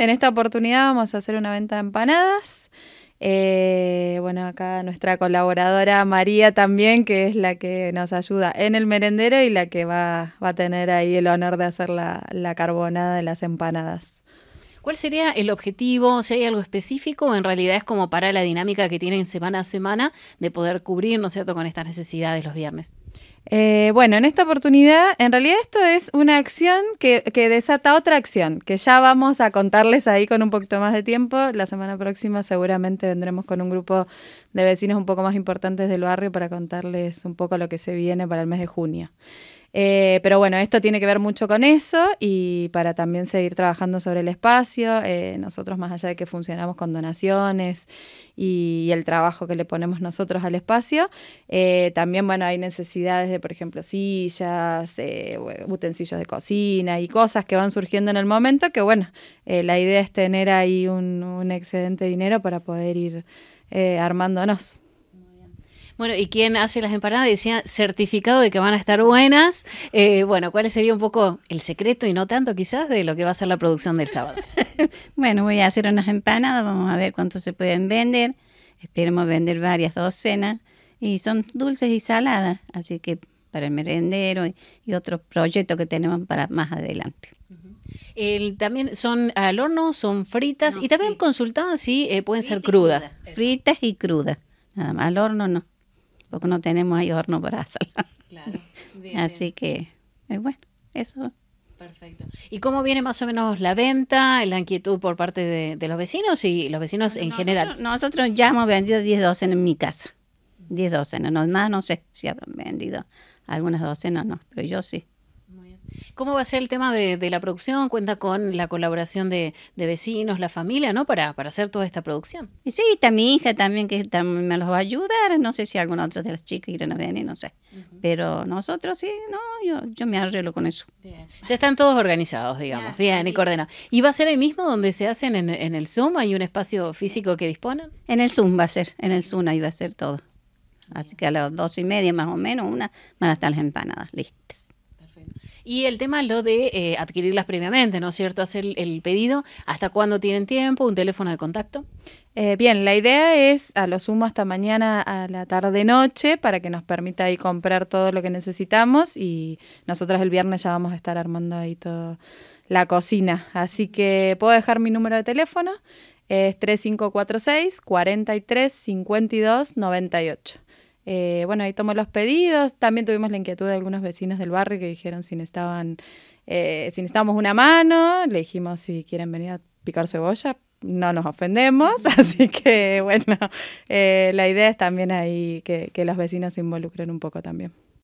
En esta oportunidad vamos a hacer una venta de empanadas. Eh, bueno, acá nuestra colaboradora María también, que es la que nos ayuda en el merendero y la que va, a tener ahí el honor de hacer la carbonada de las empanadas. ¿Cuál sería el objetivo? ¿Si hay algo específico o en realidad es como para la dinámica que tienen semana a semana de poder cubrir, ¿no es cierto?, con estas necesidades los viernes. Eh, bueno, en esta oportunidad, en realidad esto es una acción que, que, desata otra acción, que ya vamos a contarles ahí con un poquito más de tiempo. La semana próxima seguramente vendremos con un grupo de vecinos un poco más importantes del barrio para contarles un poco lo que se viene para el mes de junio. Eh, pero bueno, esto tiene que ver mucho con eso y para también seguir trabajando sobre el espacio, eh, nosotros más allá de que funcionamos con donaciones y, el trabajo que le ponemos nosotros al espacio, eh, también bueno, hay necesidades de, por ejemplo, sillas, utensilios de cocina y cosas que van surgiendo en el momento, que bueno, la idea es tener ahí un, un, excedente de dinero para poder ir armándonos. Bueno, y quién hace las empanadas decía certificado de que van a estar buenas. Eh, bueno, ¿cuál sería un poco el secreto y no tanto quizás de lo que va a ser la producción del sábado? bueno, voy a hacer unas empanadas, vamos a ver cuánto se pueden vender. Esperemos vender varias docenas. Y son dulces y saladas, así que para el merendero y, otros proyectos que tenemos para más adelante. también son al horno, son fritas y también consultaban si eh, pueden ser crudas. fritas y crudas, nada más al horno no porque no tenemos ahí horno para Claro. Así que, eh, bueno, eso. Perfecto. ¿Y cómo viene más o menos la venta, la inquietud por parte de, los vecinos y los vecinos en general? Nosotros ya hemos vendido 10 docenas en mi casa. 10 docenas. No, no sé si habrán vendido algunas docenas, no, pero yo sí. ¿Cómo va a ser el tema de, la producción? Cuenta con la colaboración de, vecinos, la familia, ¿no? Para, hacer toda esta producción. sí, está mi hija también, que también me los va a ayudar. No sé si alguna otra de las chicas irán a venir, no sé. Pero nosotros sí, no, yo, me arreglo con eso. Ya están todos organizados, digamos. Bien, y coordenados. ¿Y va a ser ahí mismo donde se hacen en, en el Zoom? ¿Hay un espacio físico que disponen? En el Zoom va a ser, en el Zoom ahí va a ser todo. Así que a las dos y media más o menos, una, van a estar las empanadas listo y el tema lo de eh, adquirirlas previamente, ¿no es cierto? Hacer el pedido, ¿hasta cuándo tienen tiempo? ¿Un teléfono de contacto? Eh, bien, la idea es a lo sumo hasta mañana a la tarde-noche para que nos permita ahí comprar todo lo que necesitamos y nosotros el viernes ya vamos a estar armando ahí toda la cocina. Así que puedo dejar mi número de teléfono, es 3546 43 98. Eh, bueno, ahí tomó los pedidos. También tuvimos la inquietud de algunos vecinos del barrio que dijeron si necesitaban, eh, si necesitábamos una mano. Le dijimos si quieren venir a picar cebolla, no nos ofendemos. Así que bueno, eh, la idea es también ahí que, que los vecinos se involucren un poco también.